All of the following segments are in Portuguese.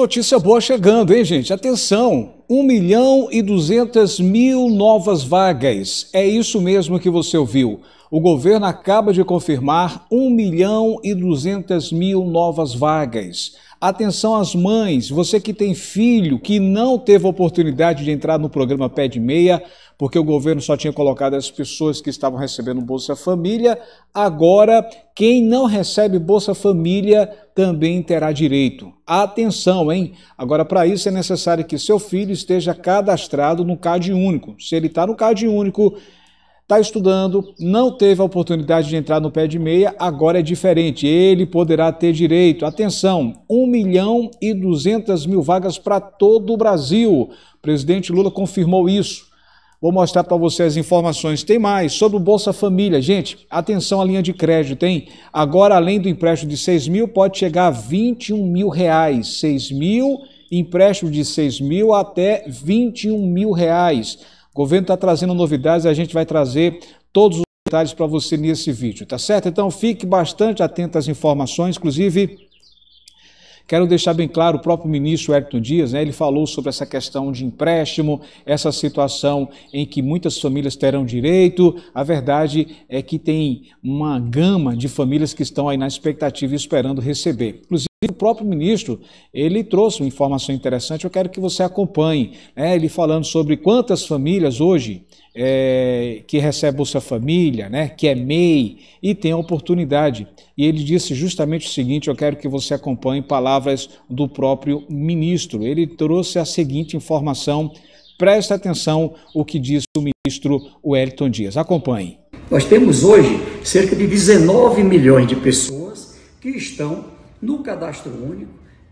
Notícia boa chegando, hein, gente? Atenção! 1 milhão e 200 mil novas vagas. É isso mesmo que você ouviu. O governo acaba de confirmar 1 milhão e 200 mil novas vagas. Atenção às mães, você que tem filho que não teve oportunidade de entrar no programa Pé de Meia, porque o governo só tinha colocado as pessoas que estavam recebendo Bolsa Família, agora quem não recebe Bolsa Família também terá direito. Atenção, hein? Agora, para isso é necessário que seu filho esteja cadastrado no CAD único. Se ele está no CAD único, está estudando, não teve a oportunidade de entrar no pé de meia, agora é diferente. Ele poderá ter direito. Atenção, 1 milhão e 200 mil vagas para todo o Brasil. O presidente Lula confirmou isso. Vou mostrar para você as informações. Tem mais sobre o Bolsa Família. Gente, atenção à linha de crédito, hein? Agora, além do empréstimo de 6 mil, pode chegar a 21 mil reais. 6 mil empréstimos de 6 mil até 21 mil reais. O governo está trazendo novidades, a gente vai trazer todos os detalhes para você nesse vídeo, tá certo? Então fique bastante atento às informações, inclusive Quero deixar bem claro, o próprio ministro Hélio Dias, né, ele falou sobre essa questão de empréstimo, essa situação em que muitas famílias terão direito. A verdade é que tem uma gama de famílias que estão aí na expectativa e esperando receber. Inclusive, o próprio ministro, ele trouxe uma informação interessante, eu quero que você acompanhe. Né, ele falando sobre quantas famílias hoje é, que recebe Bolsa Família, né, que é MEI e tem a oportunidade. E ele disse justamente o seguinte: eu quero que você acompanhe palavras do próprio ministro. Ele trouxe a seguinte informação. Preste atenção o que disse o ministro Wellington Dias. Acompanhe. Nós temos hoje cerca de 19 milhões de pessoas que estão no cadastro único,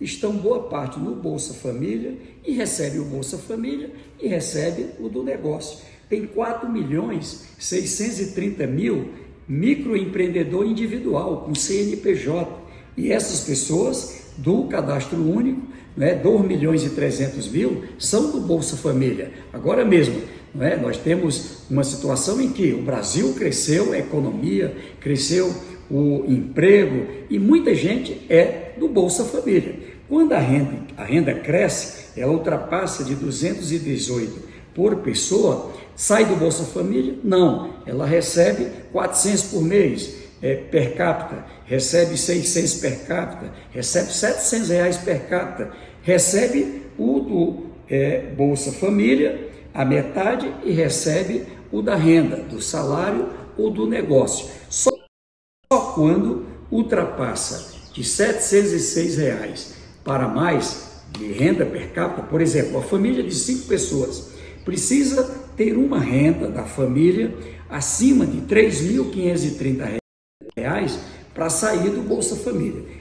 estão boa parte no Bolsa Família e recebe o Bolsa Família e recebem o do negócio tem 4 milhões 630 mil microempreendedor individual, com CNPJ. E essas pessoas do cadastro único, né, 2 milhões e 300 mil, são do Bolsa Família. Agora mesmo, né, nós temos uma situação em que o Brasil cresceu a economia, cresceu o emprego e muita gente é do Bolsa Família. Quando a renda, a renda cresce, ela ultrapassa de 218 por pessoa, sai do Bolsa Família? Não, ela recebe 400 por mês é, per capita, recebe 600 per capita, recebe 700 reais per capita, recebe o do é, Bolsa Família, a metade, e recebe o da renda, do salário ou do negócio. Só quando ultrapassa de R$ 706 reais para mais de renda per capita, por exemplo, a família de cinco pessoas precisa ter uma renda da família acima de R$ 3.530 para sair do Bolsa Família.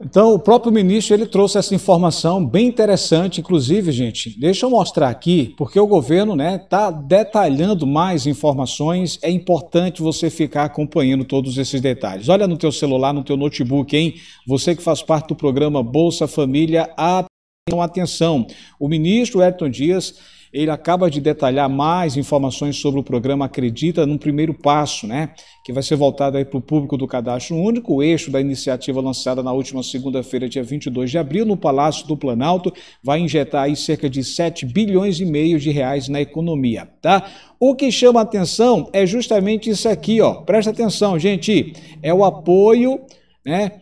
Então, o próprio ministro ele trouxe essa informação bem interessante, inclusive, gente. Deixa eu mostrar aqui, porque o governo né tá detalhando mais informações. É importante você ficar acompanhando todos esses detalhes. Olha no teu celular, no teu notebook, hein? Você que faz parte do programa Bolsa Família, a então, atenção, o ministro Elton Dias, ele acaba de detalhar mais informações sobre o programa Acredita num primeiro passo, né? Que vai ser voltado aí para o público do Cadastro Único, o eixo da iniciativa lançada na última segunda-feira, dia 22 de abril, no Palácio do Planalto, vai injetar aí cerca de 7 bilhões e meio de reais na economia, tá? O que chama atenção é justamente isso aqui, ó. Presta atenção, gente. É o apoio, né?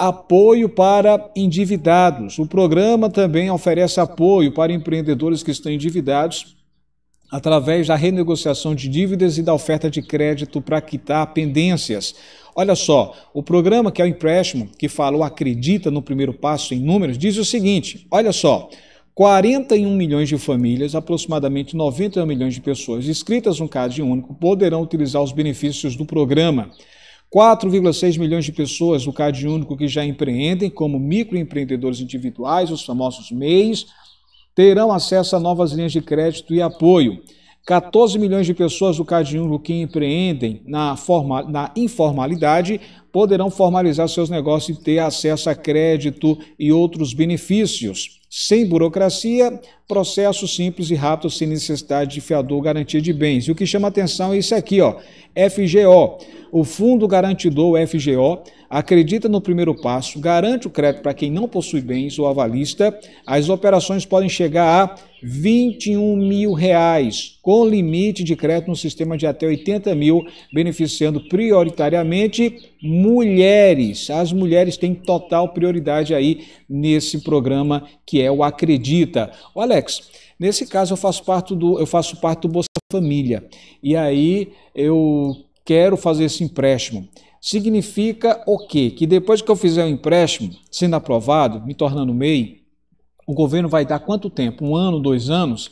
apoio para endividados. O programa também oferece apoio para empreendedores que estão endividados através da renegociação de dívidas e da oferta de crédito para quitar pendências. Olha só, o programa que é o empréstimo, que falou acredita no primeiro passo em números, diz o seguinte: olha só, 41 milhões de famílias, aproximadamente 91 milhões de pessoas inscritas no Cade único, poderão utilizar os benefícios do programa. 4,6 milhões de pessoas no Cade único que já empreendem como microempreendedores individuais, os famosos MEIs, terão acesso a novas linhas de crédito e apoio. 14 milhões de pessoas do Cade1 que empreendem na, forma, na informalidade poderão formalizar seus negócios e ter acesso a crédito e outros benefícios. Sem burocracia, processo simples e rápido, sem necessidade de fiador, garantia de bens. E o que chama atenção é isso aqui, ó, FGO. O Fundo Garantidor, FGO, acredita no primeiro passo, garante o crédito para quem não possui bens ou avalista. As operações podem chegar a 21 mil reais, com limite de crédito no sistema de até 80 mil, beneficiando prioritariamente mulheres. As mulheres têm total prioridade aí nesse programa que é o Acredita. O Alex, nesse caso eu faço parte do, eu faço parte do Bolsa Família e aí eu quero fazer esse empréstimo. Significa o quê? Que depois que eu fizer o empréstimo, sendo aprovado, me tornando MEI, o governo vai dar quanto tempo? Um ano, dois anos?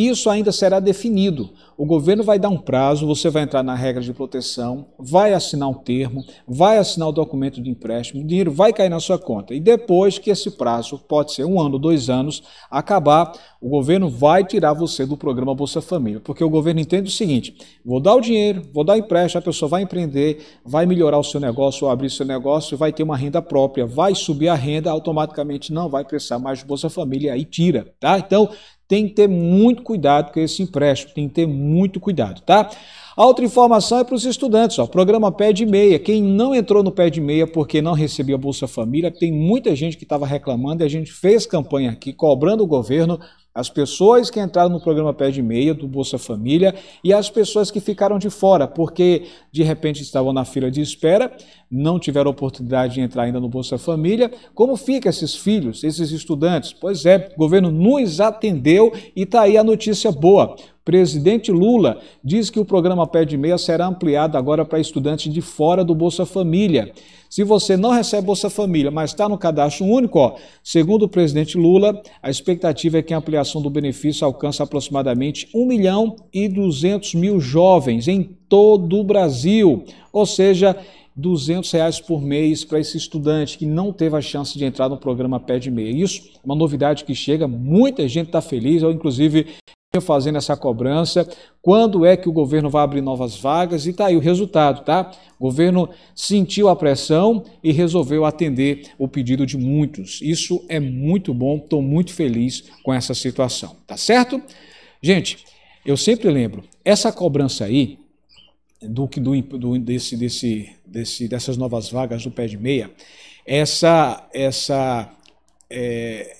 Isso ainda será definido. O governo vai dar um prazo, você vai entrar na regra de proteção, vai assinar um termo, vai assinar o documento de empréstimo, o dinheiro vai cair na sua conta. E depois que esse prazo, pode ser um ano, dois anos, acabar, o governo vai tirar você do programa Bolsa Família. Porque o governo entende o seguinte: vou dar o dinheiro, vou dar o empréstimo, a pessoa vai empreender, vai melhorar o seu negócio ou abrir seu negócio, vai ter uma renda própria, vai subir a renda, automaticamente não vai precisar mais de Bolsa Família, aí tira, tá? Então, tem que ter muito cuidado com esse empréstimo, tem que ter muito cuidado, tá? A outra informação é para os estudantes, ó, programa pé de meia. Quem não entrou no pé de meia porque não recebia Bolsa Família, tem muita gente que estava reclamando e a gente fez campanha aqui cobrando o governo as pessoas que entraram no programa Pé de Meia do Bolsa Família e as pessoas que ficaram de fora, porque de repente estavam na fila de espera, não tiveram oportunidade de entrar ainda no Bolsa Família. Como fica esses filhos, esses estudantes? Pois é, o governo nos atendeu e está aí a notícia boa. Presidente Lula diz que o programa Pé de Meia será ampliado agora para estudantes de fora do Bolsa Família. Se você não recebe Bolsa Família, mas está no cadastro único, ó, segundo o presidente Lula, a expectativa é que a ampliação do benefício alcance aproximadamente 1 milhão e 200 mil jovens em todo o Brasil. Ou seja, 200 reais por mês para esse estudante que não teve a chance de entrar no programa Pé de Meia. Isso é uma novidade que chega, muita gente está feliz, eu inclusive fazendo essa cobrança, quando é que o governo vai abrir novas vagas e tá aí o resultado, tá? O governo sentiu a pressão e resolveu atender o pedido de muitos. Isso é muito bom, estou muito feliz com essa situação, tá certo? Gente, eu sempre lembro, essa cobrança aí do que do, do, desse, desse, desse, dessas novas vagas do pé de meia, essa essa é,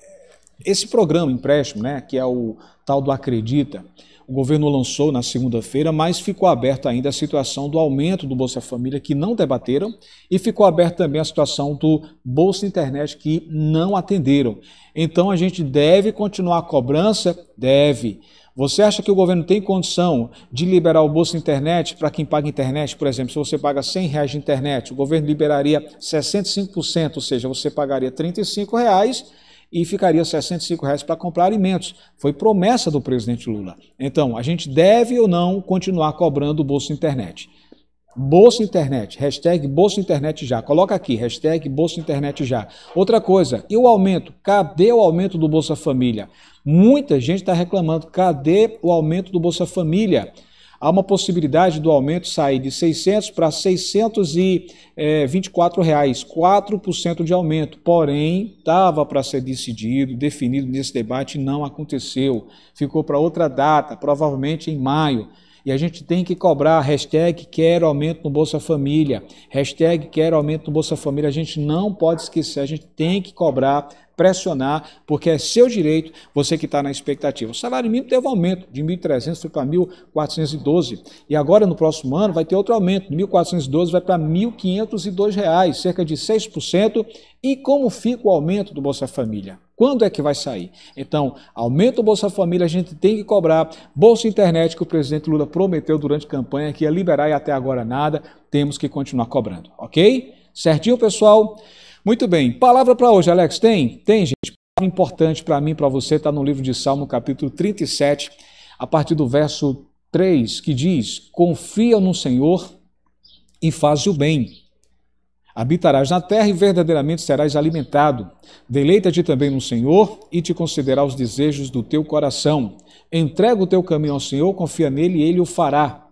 esse programa empréstimo, né, que é o tal do Acredita. O governo lançou na segunda-feira, mas ficou aberta ainda a situação do aumento do Bolsa Família, que não debateram, e ficou aberta também a situação do Bolsa Internet, que não atenderam. Então a gente deve continuar a cobrança? Deve. Você acha que o governo tem condição de liberar o Bolsa Internet para quem paga internet? Por exemplo, se você paga 100 reais de internet, o governo liberaria 65%, ou seja, você pagaria 35 reais e ficaria R$ 65 reais para comprar alimentos. Foi promessa do presidente Lula. Então, a gente deve ou não continuar cobrando o Bolsa Internet? Bolsa Internet, hashtag Bolsa Internet já. Coloca aqui, hashtag Bolsa Internet já. Outra coisa, e o aumento? Cadê o aumento do Bolsa Família? Muita gente está reclamando, cadê o aumento do Bolsa Família? há uma possibilidade do aumento sair de 600 para 624 é, reais, 4% de aumento. Porém, estava para ser decidido, definido nesse debate, não aconteceu. Ficou para outra data, provavelmente em maio. E a gente tem que cobrar hashtag quero aumento no Bolsa Família, hashtag quero aumento no Bolsa Família. A gente não pode esquecer, a gente tem que cobrar pressionar, porque é seu direito você que está na expectativa. O salário mínimo teve um aumento de 1.300 foi para 1.412 e agora no próximo ano vai ter outro aumento, de 1.412 vai para R$ 1.502, cerca de 6%. E como fica o aumento do Bolsa Família? Quando é que vai sair? Então, aumenta o Bolsa Família, a gente tem que cobrar. Bolsa Internet, que o presidente Lula prometeu durante a campanha que ia liberar e até agora nada, temos que continuar cobrando, ok? Certinho, pessoal? Muito bem. Palavra para hoje, Alex. Tem? Tem, gente. Palavra importante para mim, para você, está no livro de Salmo, capítulo 37, a partir do verso 3, que diz: Confia no Senhor e faz o bem. Habitarás na terra e verdadeiramente serás alimentado. Deleita-te também no Senhor e te considerar os desejos do teu coração. Entrega o teu caminho ao Senhor, confia nele e ele o fará.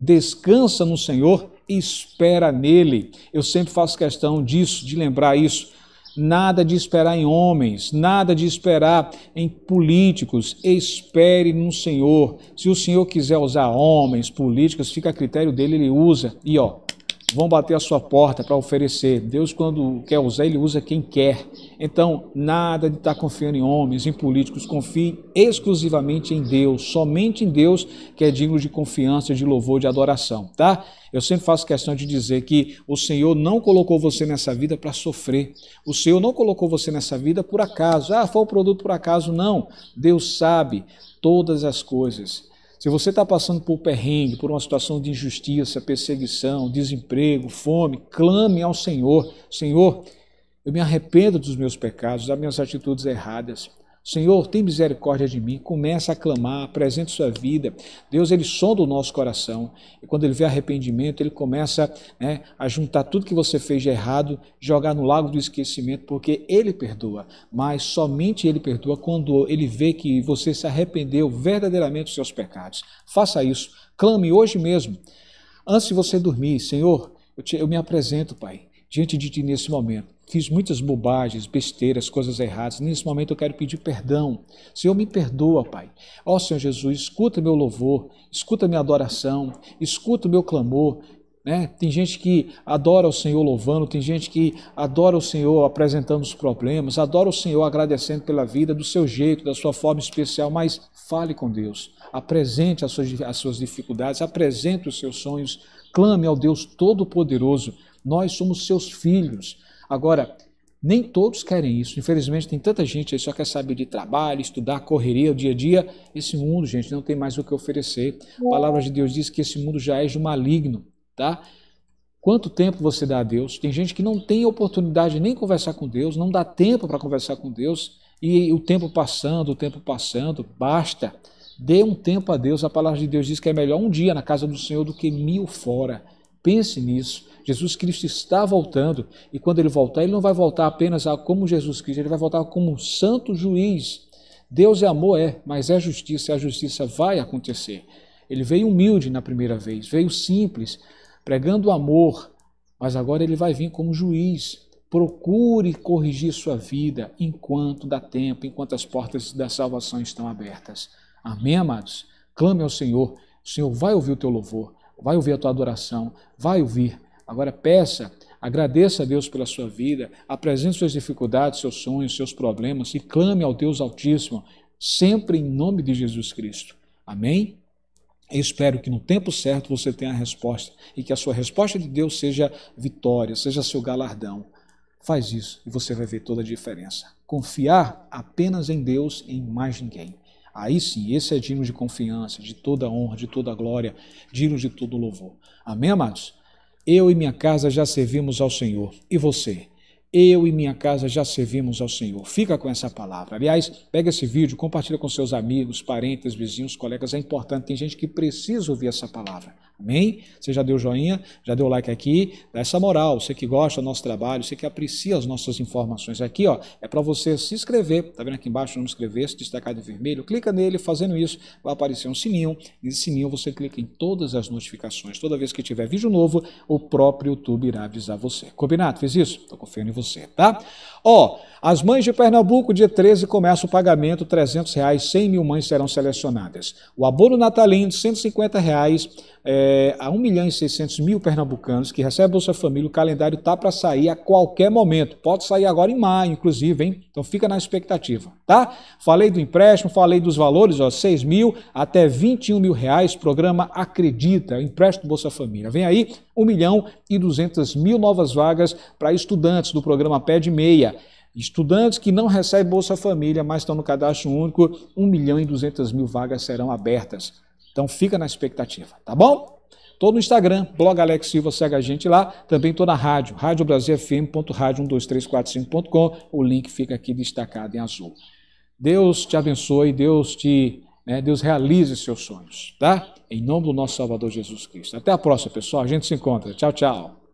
Descansa no Senhor espera nele. Eu sempre faço questão disso, de lembrar isso. Nada de esperar em homens, nada de esperar em políticos. Espere no Senhor. Se o Senhor quiser usar homens, políticos, fica a critério dele, ele usa. E ó, vão bater a sua porta para oferecer. Deus, quando quer usar, ele usa quem quer. Então, nada de estar tá confiando em homens, em políticos, confie exclusivamente em Deus, somente em Deus que é digno de confiança, de louvor, de adoração, tá? Eu sempre faço questão de dizer que o Senhor não colocou você nessa vida para sofrer. O Senhor não colocou você nessa vida por acaso. Ah, foi o um produto por acaso. Não. Deus sabe todas as coisas. Se você está passando por perrengue, por uma situação de injustiça, perseguição, desemprego, fome, clame ao Senhor. Senhor, eu me arrependo dos meus pecados, das minhas atitudes erradas. Senhor, tem misericórdia de mim. Começa a clamar, apresente sua vida. Deus, ele sonda o nosso coração. E quando ele vê arrependimento, ele começa né, a juntar tudo que você fez de errado, jogar no lago do esquecimento, porque ele perdoa. Mas somente ele perdoa quando ele vê que você se arrependeu verdadeiramente dos seus pecados. Faça isso. Clame hoje mesmo. Antes de você dormir, Senhor, eu, te, eu me apresento, Pai diante de ti nesse momento. Fiz muitas bobagens, besteiras, coisas erradas. Nesse momento eu quero pedir perdão. Senhor, me perdoa, Pai. Ó oh, Senhor Jesus, escuta meu louvor, escuta minha adoração, escuta o meu clamor. Né? Tem gente que adora o Senhor louvando, tem gente que adora o Senhor apresentando os problemas, adora o Senhor agradecendo pela vida do seu jeito, da sua forma especial, mas fale com Deus, apresente as suas, as suas dificuldades, apresente os seus sonhos, clame ao Deus Todo-Poderoso nós somos seus filhos. Agora, nem todos querem isso. Infelizmente, tem tanta gente aí só quer saber de trabalho, estudar, correria, o dia a dia. Esse mundo, gente, não tem mais o que oferecer. A palavra de Deus diz que esse mundo já é de maligno, tá? Quanto tempo você dá a Deus? Tem gente que não tem oportunidade de nem conversar com Deus, não dá tempo para conversar com Deus, e o tempo passando, o tempo passando, basta. Dê um tempo a Deus. A palavra de Deus diz que é melhor um dia na casa do Senhor do que mil fora. Pense nisso. Jesus Cristo está voltando e quando ele voltar, ele não vai voltar apenas a como Jesus Cristo, ele vai voltar como um santo juiz. Deus é amor, é, mas é justiça, e a justiça vai acontecer. Ele veio humilde na primeira vez, veio simples, pregando amor, mas agora ele vai vir como juiz. Procure corrigir sua vida enquanto dá tempo, enquanto as portas da salvação estão abertas. Amém, amados? Clame ao Senhor. O Senhor vai ouvir o teu louvor, vai ouvir a tua adoração, vai ouvir Agora peça, agradeça a Deus pela sua vida, apresente suas dificuldades, seus sonhos, seus problemas e clame ao Deus Altíssimo, sempre em nome de Jesus Cristo. Amém? Eu espero que no tempo certo você tenha a resposta e que a sua resposta de Deus seja vitória, seja seu galardão. Faz isso e você vai ver toda a diferença. Confiar apenas em Deus e em mais ninguém. Aí sim, esse é digno de confiança, de toda honra, de toda glória, digno de todo louvor. Amém, amados? Eu e minha casa já servimos ao Senhor. E você? Eu e minha casa já servimos ao Senhor. Fica com essa palavra. Aliás, pega esse vídeo, compartilha com seus amigos, parentes, vizinhos, colegas. É importante, tem gente que precisa ouvir essa palavra. Amém? Você já deu joinha, já deu like aqui, dá essa moral. Você que gosta do nosso trabalho, você que aprecia as nossas informações aqui, ó, é para você se inscrever. Tá vendo aqui embaixo não inscrever, se destacar em vermelho, clica nele. Fazendo isso, vai aparecer um sininho. Nesse sininho você clica em todas as notificações. Toda vez que tiver vídeo novo, o próprio YouTube irá avisar você. Combinado? Fez isso? Estou confiando em você, tá? Ó, as mães de Pernambuco, dia 13, começa o pagamento, 300 reais, 100 mil mães serão selecionadas. O abono natalino, 150 reais, é, a 1 milhão e 600 mil pernambucanos que recebem Bolsa Família, o calendário tá para sair a qualquer momento. Pode sair agora em maio, inclusive, hein? Então fica na expectativa, tá? Falei do empréstimo, falei dos valores, ó, 6 mil até 21 mil reais, programa Acredita, empréstimo Bolsa Família. Vem aí 1 milhão e 200 mil novas vagas para estudantes do programa Pé de Meia. Estudantes que não recebem Bolsa Família, mas estão no cadastro único, 1 milhão e 200 mil vagas serão abertas. Então fica na expectativa, tá bom? Estou no Instagram, blog Alex Silva, segue a gente lá. Também estou na rádio, radiobrasilfm.radio12345.com. O link fica aqui destacado em azul. Deus te abençoe, Deus te, né, Deus realize seus sonhos, tá? Em nome do nosso Salvador Jesus Cristo. Até a próxima, pessoal. A gente se encontra. Tchau, tchau.